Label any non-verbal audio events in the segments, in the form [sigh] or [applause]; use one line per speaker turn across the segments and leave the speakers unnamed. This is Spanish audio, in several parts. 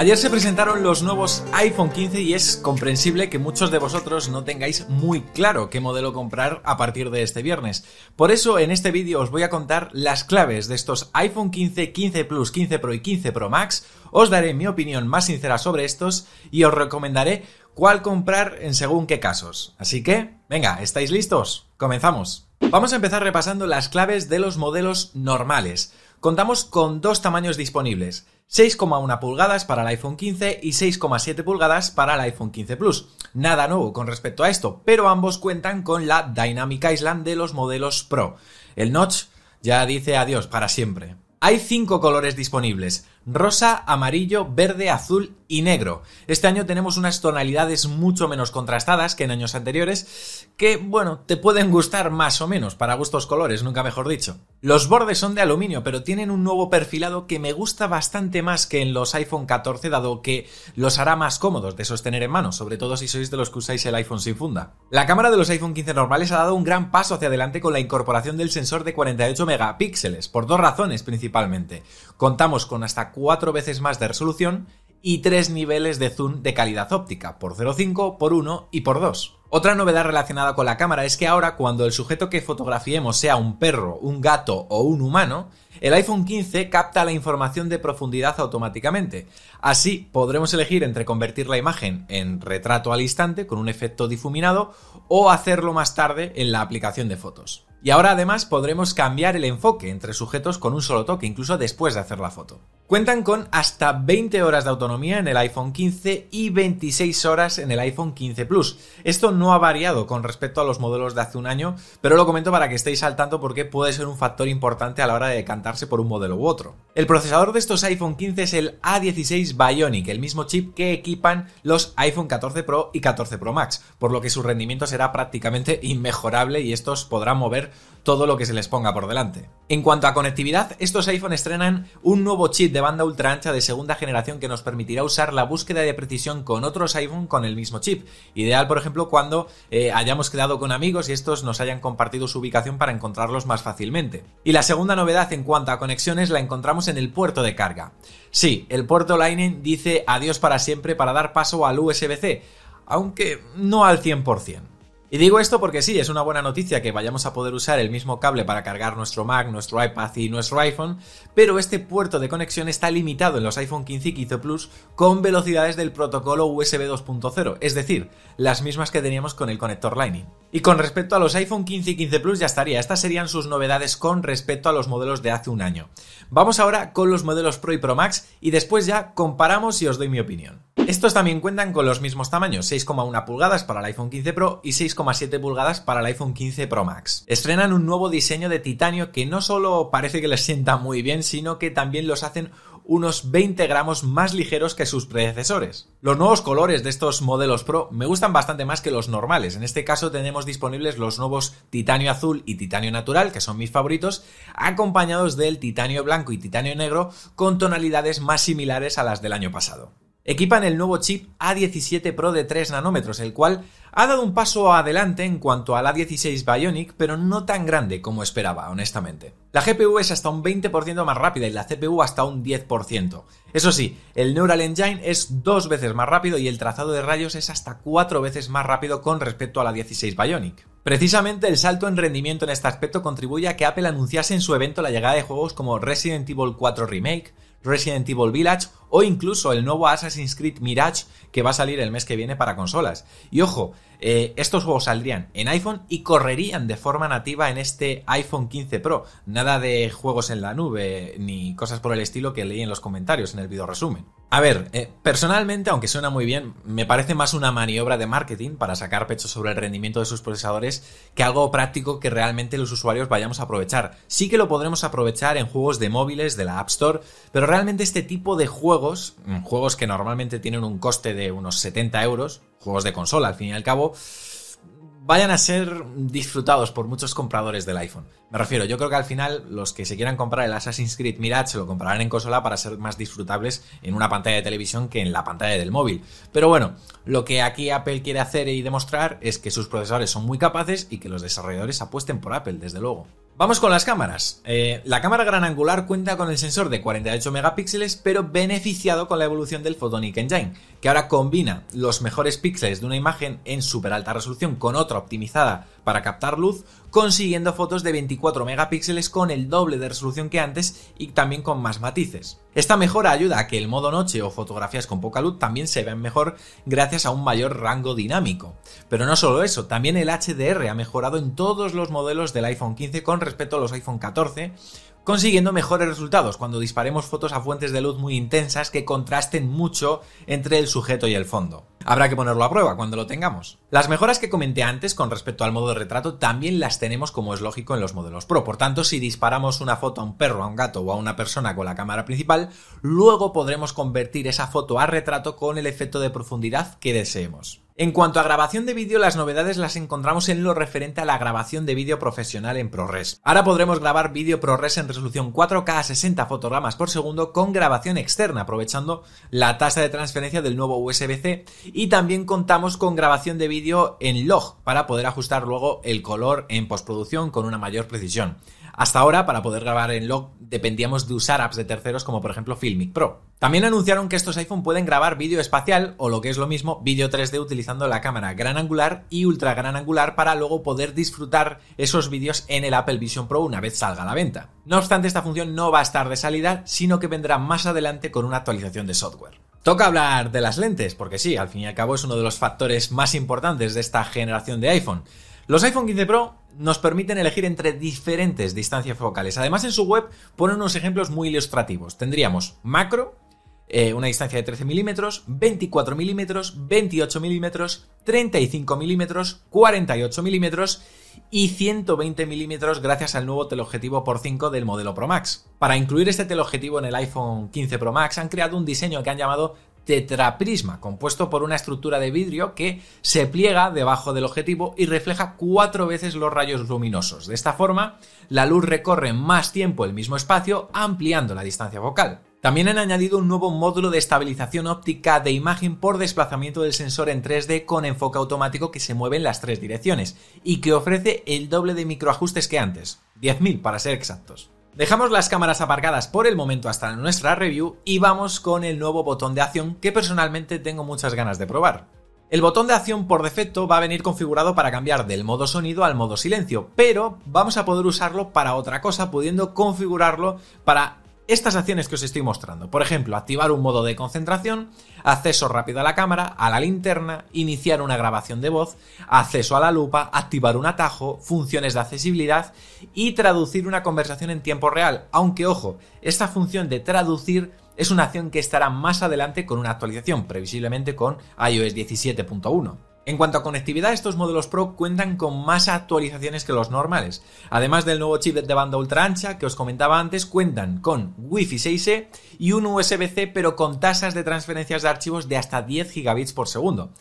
Ayer se presentaron los nuevos iPhone 15 y es comprensible que muchos de vosotros no tengáis muy claro qué modelo comprar a partir de este viernes. Por eso en este vídeo os voy a contar las claves de estos iPhone 15, 15 Plus, 15 Pro y 15 Pro Max, os daré mi opinión más sincera sobre estos y os recomendaré cuál comprar en según qué casos. Así que, venga, ¿estáis listos? Comenzamos. Vamos a empezar repasando las claves de los modelos normales. Contamos con dos tamaños disponibles, 6,1 pulgadas para el iPhone 15 y 6,7 pulgadas para el iPhone 15 Plus. Nada nuevo con respecto a esto, pero ambos cuentan con la Dynamic Island de los modelos Pro. El notch ya dice adiós para siempre. Hay cinco colores disponibles, rosa, amarillo, verde, azul y negro. Este año tenemos unas tonalidades mucho menos contrastadas que en años anteriores, que bueno, te pueden gustar más o menos, para gustos colores, nunca mejor dicho. Los bordes son de aluminio, pero tienen un nuevo perfilado que me gusta bastante más que en los iPhone 14, dado que los hará más cómodos de sostener en mano, sobre todo si sois de los que usáis el iPhone sin funda. La cámara de los iPhone 15 normales ha dado un gran paso hacia adelante con la incorporación del sensor de 48 megapíxeles, por dos razones principalmente. Contamos con hasta cuatro veces más de resolución y tres niveles de zoom de calidad óptica, por 0.5, por 1 y por 2. Otra novedad relacionada con la cámara es que ahora cuando el sujeto que fotografiemos sea un perro, un gato o un humano, el iPhone 15 capta la información de profundidad automáticamente. Así podremos elegir entre convertir la imagen en retrato al instante con un efecto difuminado o hacerlo más tarde en la aplicación de fotos. Y ahora además podremos cambiar el enfoque entre sujetos con un solo toque, incluso después de hacer la foto. Cuentan con hasta 20 horas de autonomía en el iPhone 15 y 26 horas en el iPhone 15 Plus. Esto no ha variado con respecto a los modelos de hace un año, pero lo comento para que estéis al tanto porque puede ser un factor importante a la hora de decantarse por un modelo u otro. El procesador de estos iPhone 15 es el A16 Bionic, el mismo chip que equipan los iPhone 14 Pro y 14 Pro Max, por lo que su rendimiento será prácticamente inmejorable y estos podrán mover todo lo que se les ponga por delante. En cuanto a conectividad, estos iPhone estrenan un nuevo chip de banda ultra ancha de segunda generación que nos permitirá usar la búsqueda de precisión con otros iPhone con el mismo chip. Ideal, por ejemplo, cuando eh, hayamos quedado con amigos y estos nos hayan compartido su ubicación para encontrarlos más fácilmente. Y la segunda novedad en cuanto a conexiones la encontramos en el puerto de carga. Sí, el puerto Lightning dice adiós para siempre para dar paso al USB-C, aunque no al 100%. Y digo esto porque sí, es una buena noticia que vayamos a poder usar el mismo cable para cargar nuestro Mac, nuestro iPad y nuestro iPhone, pero este puerto de conexión está limitado en los iPhone 15 y 15 Plus con velocidades del protocolo USB 2.0, es decir, las mismas que teníamos con el conector Lightning. Y con respecto a los iPhone 15 y 15 Plus ya estaría, estas serían sus novedades con respecto a los modelos de hace un año. Vamos ahora con los modelos Pro y Pro Max y después ya comparamos y os doy mi opinión. Estos también cuentan con los mismos tamaños, 6,1 pulgadas para el iPhone 15 Pro y 6,7 pulgadas para el iPhone 15 Pro Max. Estrenan un nuevo diseño de titanio que no solo parece que les sienta muy bien, sino que también los hacen unos 20 gramos más ligeros que sus predecesores. Los nuevos colores de estos modelos Pro me gustan bastante más que los normales. En este caso tenemos disponibles los nuevos titanio azul y titanio natural, que son mis favoritos, acompañados del titanio blanco y titanio negro con tonalidades más similares a las del año pasado equipan el nuevo chip A17 Pro de 3 nanómetros, el cual ha dado un paso adelante en cuanto al A16 Bionic, pero no tan grande como esperaba, honestamente. La GPU es hasta un 20% más rápida y la CPU hasta un 10%. Eso sí, el Neural Engine es dos veces más rápido y el trazado de rayos es hasta cuatro veces más rápido con respecto a la 16 Bionic. Precisamente el salto en rendimiento en este aspecto contribuye a que Apple anunciase en su evento la llegada de juegos como Resident Evil 4 Remake, Resident Evil Village o incluso el nuevo Assassin's Creed Mirage que va a salir el mes que viene para consolas. Y ojo, eh, estos juegos saldrían en iPhone y correrían de forma nativa en este iPhone 15 Pro. Nada de juegos en la nube ni cosas por el estilo que leí en los comentarios en el video resumen. A ver, eh, personalmente, aunque suena muy bien, me parece más una maniobra de marketing para sacar pecho sobre el rendimiento de sus procesadores que algo práctico que realmente los usuarios vayamos a aprovechar. Sí que lo podremos aprovechar en juegos de móviles de la App Store, pero realmente este tipo de juegos, mm, juegos que normalmente tienen un coste de unos 70 euros, juegos de consola al fin y al cabo, vayan a ser disfrutados por muchos compradores del iPhone. Me refiero, yo creo que al final los que se quieran comprar el Assassin's Creed Mirage se lo comprarán en consola para ser más disfrutables en una pantalla de televisión que en la pantalla del móvil. Pero bueno, lo que aquí Apple quiere hacer y demostrar es que sus procesadores son muy capaces y que los desarrolladores apuesten por Apple, desde luego. Vamos con las cámaras. Eh, la cámara gran angular cuenta con el sensor de 48 megapíxeles, pero beneficiado con la evolución del Photonic Engine, que ahora combina los mejores píxeles de una imagen en super alta resolución con otra optimizada para captar luz, consiguiendo fotos de 24 megapíxeles con el doble de resolución que antes y también con más matices. Esta mejora ayuda a que el modo noche o fotografías con poca luz también se vean mejor gracias a un mayor rango dinámico. Pero no solo eso, también el HDR ha mejorado en todos los modelos del iPhone 15 con respecto a los iPhone 14, consiguiendo mejores resultados cuando disparemos fotos a fuentes de luz muy intensas que contrasten mucho entre el sujeto y el fondo. Habrá que ponerlo a prueba cuando lo tengamos. Las mejoras que comenté antes con respecto al modo de retrato también las tenemos como es lógico en los modelos Pro. Por tanto, si disparamos una foto a un perro, a un gato o a una persona con la cámara principal, luego podremos convertir esa foto a retrato con el efecto de profundidad que deseemos. En cuanto a grabación de vídeo, las novedades las encontramos en lo referente a la grabación de vídeo profesional en ProRes. Ahora podremos grabar vídeo ProRes en resolución 4K a 60 fotogramas por segundo con grabación externa, aprovechando la tasa de transferencia del nuevo USB-C. Y también contamos con grabación de vídeo en log para poder ajustar luego el color en postproducción con una mayor precisión. Hasta ahora, para poder grabar en log, dependíamos de usar apps de terceros como por ejemplo Filmic Pro. También anunciaron que estos iPhone pueden grabar vídeo espacial o lo que es lo mismo, vídeo 3D utilizando la cámara gran angular y ultra gran angular para luego poder disfrutar esos vídeos en el Apple Vision Pro una vez salga a la venta. No obstante, esta función no va a estar de salida, sino que vendrá más adelante con una actualización de software. Toca hablar de las lentes, porque sí, al fin y al cabo es uno de los factores más importantes de esta generación de iPhone. Los iPhone 15 Pro nos permiten elegir entre diferentes distancias focales. Además, en su web ponen unos ejemplos muy ilustrativos. Tendríamos macro, eh, una distancia de 13 milímetros, 24 milímetros, 28 milímetros, 35 milímetros, 48 milímetros y 120 milímetros gracias al nuevo teleobjetivo por 5 del modelo Pro Max. Para incluir este teleobjetivo en el iPhone 15 Pro Max han creado un diseño que han llamado tetraprisma, compuesto por una estructura de vidrio que se pliega debajo del objetivo y refleja cuatro veces los rayos luminosos. De esta forma, la luz recorre más tiempo el mismo espacio, ampliando la distancia focal. También han añadido un nuevo módulo de estabilización óptica de imagen por desplazamiento del sensor en 3D con enfoque automático que se mueve en las tres direcciones y que ofrece el doble de microajustes que antes, 10.000 para ser exactos. Dejamos las cámaras aparcadas por el momento hasta nuestra review y vamos con el nuevo botón de acción que personalmente tengo muchas ganas de probar. El botón de acción por defecto va a venir configurado para cambiar del modo sonido al modo silencio, pero vamos a poder usarlo para otra cosa pudiendo configurarlo para estas acciones que os estoy mostrando. Por ejemplo, activar un modo de concentración, acceso rápido a la cámara, a la linterna, iniciar una grabación de voz, acceso a la lupa, activar un atajo, funciones de accesibilidad y traducir una conversación en tiempo real. Aunque, ojo, esta función de traducir es una acción que estará más adelante con una actualización, previsiblemente con iOS 17.1. En cuanto a conectividad, estos modelos Pro cuentan con más actualizaciones que los normales. Además del nuevo chip de banda ultra ancha que os comentaba antes, cuentan con Wi-Fi 6E y un USB-C, pero con tasas de transferencias de archivos de hasta 10 gigabits por segundo.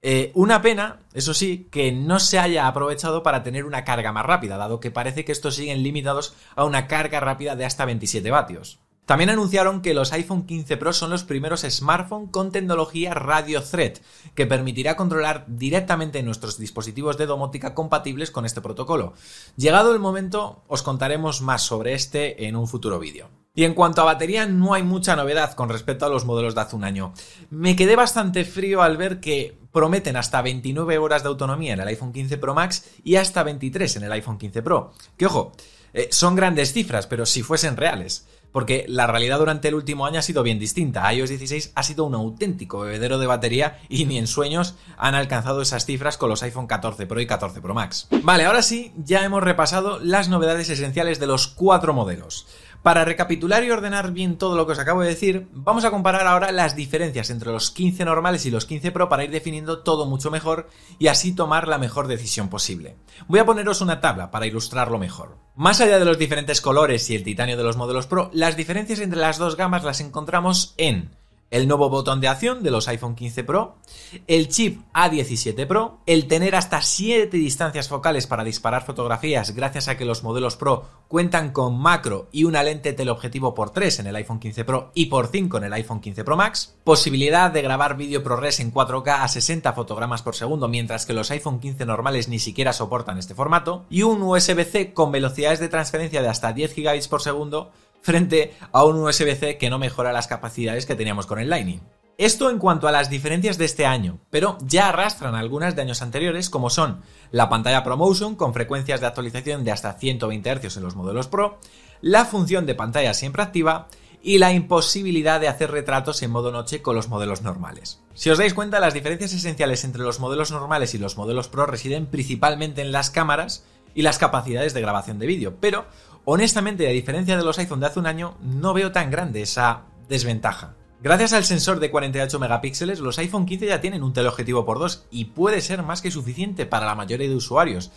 Eh, una pena, eso sí, que no se haya aprovechado para tener una carga más rápida, dado que parece que estos siguen limitados a una carga rápida de hasta 27 vatios. También anunciaron que los iPhone 15 Pro son los primeros smartphones con tecnología Radio Thread, que permitirá controlar directamente nuestros dispositivos de domótica compatibles con este protocolo. Llegado el momento, os contaremos más sobre este en un futuro vídeo. Y en cuanto a batería, no hay mucha novedad con respecto a los modelos de hace un año. Me quedé bastante frío al ver que prometen hasta 29 horas de autonomía en el iPhone 15 Pro Max y hasta 23 en el iPhone 15 Pro. Que ojo, eh, son grandes cifras, pero si fuesen reales. Porque la realidad durante el último año ha sido bien distinta. iOS 16 ha sido un auténtico bebedero de batería y ni en sueños han alcanzado esas cifras con los iPhone 14 Pro y 14 Pro Max. Vale, ahora sí, ya hemos repasado las novedades esenciales de los cuatro modelos. Para recapitular y ordenar bien todo lo que os acabo de decir, vamos a comparar ahora las diferencias entre los 15 normales y los 15 Pro para ir definiendo todo mucho mejor y así tomar la mejor decisión posible. Voy a poneros una tabla para ilustrarlo mejor. Más allá de los diferentes colores y el titanio de los modelos Pro, las diferencias entre las dos gamas las encontramos en el nuevo botón de acción de los iPhone 15 Pro, el chip A17 Pro, el tener hasta 7 distancias focales para disparar fotografías gracias a que los modelos Pro cuentan con macro y una lente teleobjetivo por 3 en el iPhone 15 Pro y por 5 en el iPhone 15 Pro Max, posibilidad de grabar vídeo ProRes en 4K a 60 fotogramas por segundo mientras que los iPhone 15 normales ni siquiera soportan este formato, y un USB-C con velocidades de transferencia de hasta 10 GB por segundo frente a un USB-C que no mejora las capacidades que teníamos con el Lightning. Esto en cuanto a las diferencias de este año, pero ya arrastran algunas de años anteriores como son la pantalla ProMotion con frecuencias de actualización de hasta 120 Hz en los modelos Pro, la función de pantalla siempre activa y la imposibilidad de hacer retratos en modo noche con los modelos normales. Si os dais cuenta, las diferencias esenciales entre los modelos normales y los modelos Pro residen principalmente en las cámaras y las capacidades de grabación de vídeo, pero honestamente, a diferencia de los iPhone de hace un año, no veo tan grande esa desventaja. Gracias al sensor de 48 megapíxeles, los iPhone 15 ya tienen un teleobjetivo por 2 y puede ser más que suficiente para la mayoría de usuarios,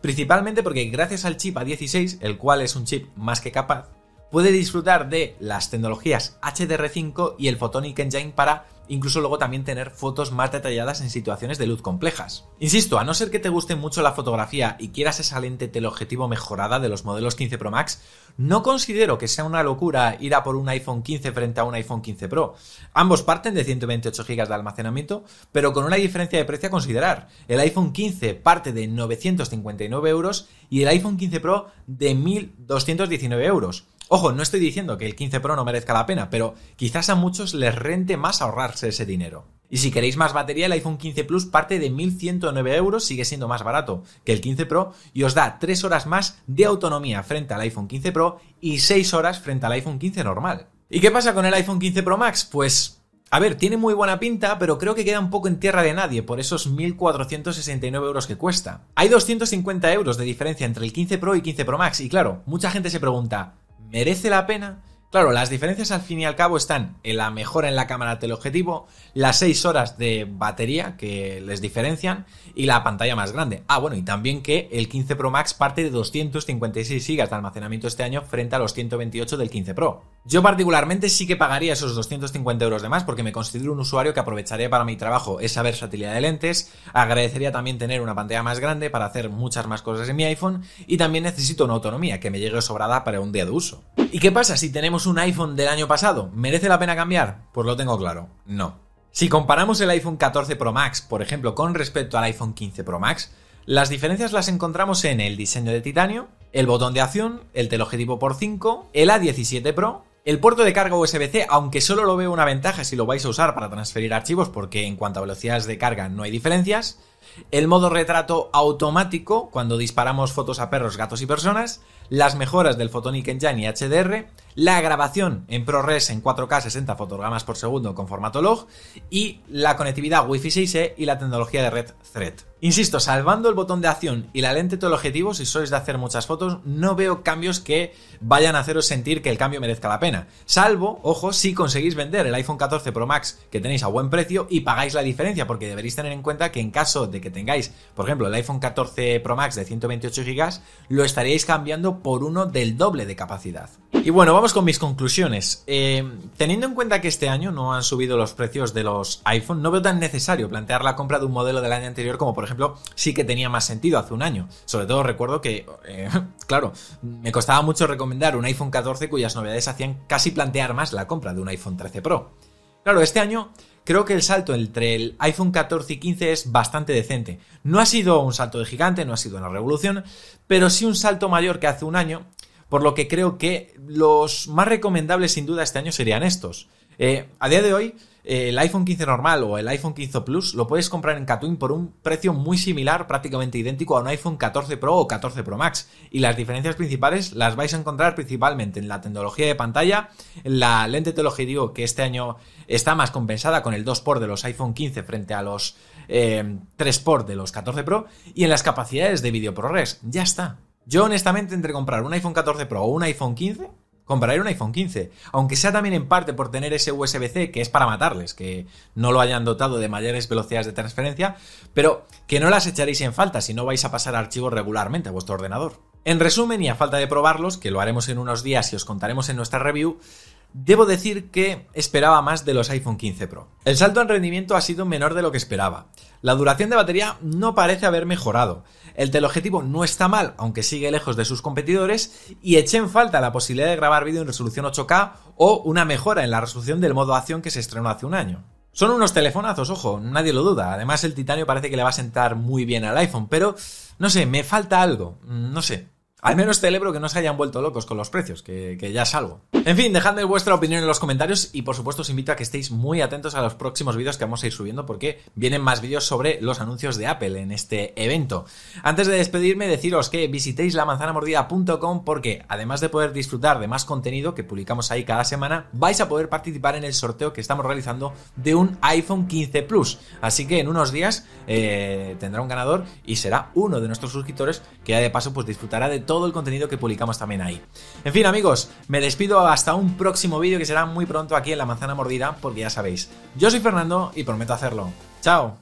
principalmente porque gracias al chip A16, el cual es un chip más que capaz, puede disfrutar de las tecnologías HDR5 y el Photonic Engine para incluso luego también tener fotos más detalladas en situaciones de luz complejas. Insisto, a no ser que te guste mucho la fotografía y quieras esa lente teleobjetivo mejorada de los modelos 15 Pro Max, no considero que sea una locura ir a por un iPhone 15 frente a un iPhone 15 Pro. Ambos parten de 128 GB de almacenamiento, pero con una diferencia de precio a considerar. El iPhone 15 parte de 959 euros y el iPhone 15 Pro de 1.219 euros. Ojo, no estoy diciendo que el 15 Pro no merezca la pena, pero quizás a muchos les rente más ahorrarse ese dinero. Y si queréis más batería, el iPhone 15 Plus parte de 1.109 euros, sigue siendo más barato que el 15 Pro y os da 3 horas más de autonomía frente al iPhone 15 Pro y 6 horas frente al iPhone 15 normal. ¿Y qué pasa con el iPhone 15 Pro Max? Pues, a ver, tiene muy buena pinta, pero creo que queda un poco en tierra de nadie por esos 1.469 euros que cuesta. Hay 250 euros de diferencia entre el 15 Pro y 15 Pro Max y claro, mucha gente se pregunta, merece la pena Claro, las diferencias al fin y al cabo están en la mejora en la cámara teleobjetivo, las 6 horas de batería que les diferencian y la pantalla más grande. Ah, bueno, y también que el 15 Pro Max parte de 256 GB de almacenamiento este año frente a los 128 del 15 Pro. Yo particularmente sí que pagaría esos 250 euros de más porque me considero un usuario que aprovecharía para mi trabajo esa versatilidad de lentes, agradecería también tener una pantalla más grande para hacer muchas más cosas en mi iPhone y también necesito una autonomía que me llegue sobrada para un día de uso. ¿Y qué pasa si tenemos un iPhone del año pasado? ¿Merece la pena cambiar? Pues lo tengo claro, no. Si comparamos el iPhone 14 Pro Max, por ejemplo, con respecto al iPhone 15 Pro Max, las diferencias las encontramos en el diseño de titanio, el botón de acción, el teleobjetivo por 5, el A17 Pro, el puerto de carga USB-C, aunque solo lo veo una ventaja si lo vais a usar para transferir archivos porque en cuanto a velocidades de carga no hay diferencias, el modo retrato automático cuando disparamos fotos a perros, gatos y personas, las mejoras del Photonic Engine y HDR, la grabación en ProRes en 4K 60 fotogramas por segundo con formato log y la conectividad Wi-Fi 6E y la tecnología de red Thread. Insisto, salvando el botón de acción y la lente todo el objetivo, si sois de hacer muchas fotos, no veo cambios que vayan a haceros sentir que el cambio merezca la pena. Salvo, ojo, si conseguís vender el iPhone 14 Pro Max que tenéis a buen precio y pagáis la diferencia, porque deberéis tener en cuenta que en caso de que tengáis, por ejemplo, el iPhone 14 Pro Max de 128 GB, lo estaríais cambiando por uno del doble de capacidad. Y bueno, vamos con mis conclusiones. Eh, teniendo en cuenta que este año no han subido los precios de los iPhone, no veo tan necesario plantear la compra de un modelo del año anterior como por ejemplo sí que tenía más sentido hace un año. Sobre todo recuerdo que, eh, [laughs] claro, me costaba mucho recomendar un iPhone 14 cuyas novedades hacían casi plantear más la compra de un iPhone 13 Pro. Claro, este año creo que el salto entre el iPhone 14 y 15 es bastante decente. No ha sido un salto de gigante, no ha sido una revolución, pero sí un salto mayor que hace un año por lo que creo que los más recomendables sin duda este año serían estos. Eh, a día de hoy, eh, el iPhone 15 normal o el iPhone 15 Plus lo puedes comprar en Katoon por un precio muy similar, prácticamente idéntico a un iPhone 14 Pro o 14 Pro Max. Y las diferencias principales las vais a encontrar principalmente en la tecnología de pantalla, en la lente teleobjetivo que este año está más compensada con el 2 por de los iPhone 15 frente a los 3 eh, por de los 14 Pro y en las capacidades de video ProRes. Ya está. Yo honestamente entre comprar un iPhone 14 Pro o un iPhone 15, compraré un iPhone 15. Aunque sea también en parte por tener ese USB-C que es para matarles, que no lo hayan dotado de mayores velocidades de transferencia, pero que no las echaréis en falta si no vais a pasar archivos regularmente a vuestro ordenador. En resumen, y a falta de probarlos, que lo haremos en unos días y os contaremos en nuestra review, Debo decir que esperaba más de los iPhone 15 Pro. El salto en rendimiento ha sido menor de lo que esperaba. La duración de batería no parece haber mejorado. El teleobjetivo no está mal, aunque sigue lejos de sus competidores, y eché en falta la posibilidad de grabar vídeo en resolución 8K o una mejora en la resolución del modo acción que se estrenó hace un año. Son unos telefonazos, ojo, nadie lo duda. Además, el titanio parece que le va a sentar muy bien al iPhone, pero no sé, me falta algo, no sé. Al menos celebro que no se hayan vuelto locos con los precios, que, ya es algo. En fin, dejadme vuestra opinión en los comentarios y por supuesto os invito a que estéis muy atentos a los próximos vídeos que vamos a ir subiendo porque vienen más vídeos sobre los anuncios de Apple en este evento. Antes de despedirme, deciros que visitéis lamanzanamordida.com porque además de poder disfrutar de más contenido que publicamos ahí cada semana, vais a poder participar en el sorteo que estamos realizando de un iPhone 15 Plus. Así que en unos días eh, tendrá un ganador y será uno de nuestros suscriptores que ya de paso pues disfrutará de todo el contenido que publicamos también ahí. En fin amigos, me despido a hasta un próximo vídeo que será muy pronto aquí en La Manzana Mordida, porque ya sabéis, yo soy Fernando y prometo hacerlo. ¡Chao!